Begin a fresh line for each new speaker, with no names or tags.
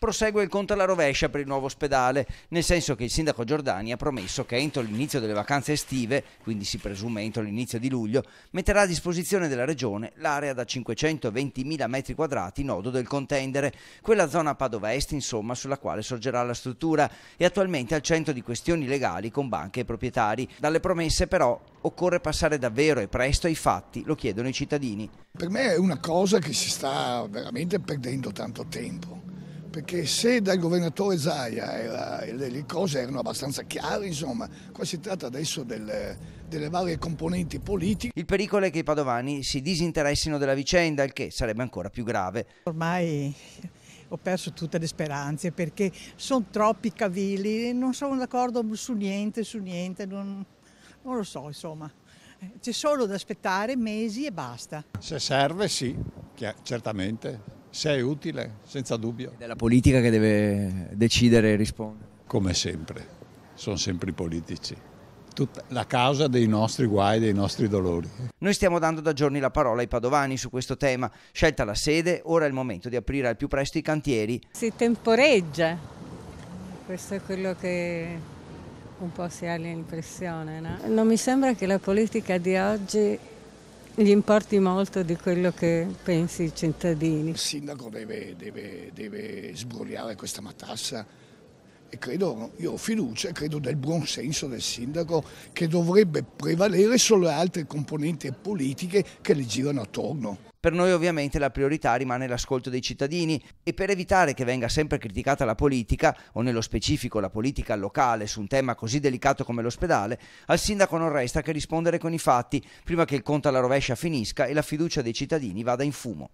prosegue il conto alla rovescia per il nuovo ospedale, nel senso che il sindaco Giordani ha promesso che entro l'inizio delle vacanze estive, quindi si presume entro l'inizio di luglio, metterà a disposizione della regione l'area da 520.000 metri quadrati nodo del contendere, quella zona padovest insomma sulla quale sorgerà la struttura e attualmente al centro di questioni legali con banche e proprietari. Dalle promesse però occorre passare davvero e presto ai fatti, lo chiedono i cittadini.
Per me è una cosa che si sta veramente perdendo tanto tempo perché se dal governatore Zaia le cose erano abbastanza chiare, insomma, qua si tratta adesso del, delle varie componenti
politiche. Il pericolo è che i padovani si disinteressino della vicenda, il che sarebbe ancora più grave. Ormai ho perso tutte le speranze perché sono troppi cavilli, non sono d'accordo su niente, su niente, non, non lo so, insomma. Eh, C'è solo da aspettare mesi e basta. Se
serve sì, certamente se è utile, senza dubbio. è
la politica che deve decidere e rispondere. Come sempre,
sono sempre i politici. Tutta la causa dei nostri guai, dei nostri dolori. Noi
stiamo dando da giorni la parola ai padovani su questo tema. Scelta la sede, ora è il momento di aprire al più presto i cantieri.
Si temporeggia, questo è quello che un po' si ha l'impressione. No? Non mi sembra che la politica di oggi gli importi molto di quello che pensi i cittadini. Il sindaco deve, deve, deve sbrogliare questa matassa e credo, io ho fiducia e credo
del buon senso del sindaco che dovrebbe prevalere sulle altre componenti politiche che le girano attorno.
Per noi ovviamente la priorità rimane l'ascolto dei cittadini e per evitare che venga sempre criticata la politica, o nello specifico la politica locale, su un tema così delicato come l'ospedale, al sindaco non resta che rispondere con i fatti, prima che il conto alla rovescia finisca e la fiducia dei cittadini vada in fumo.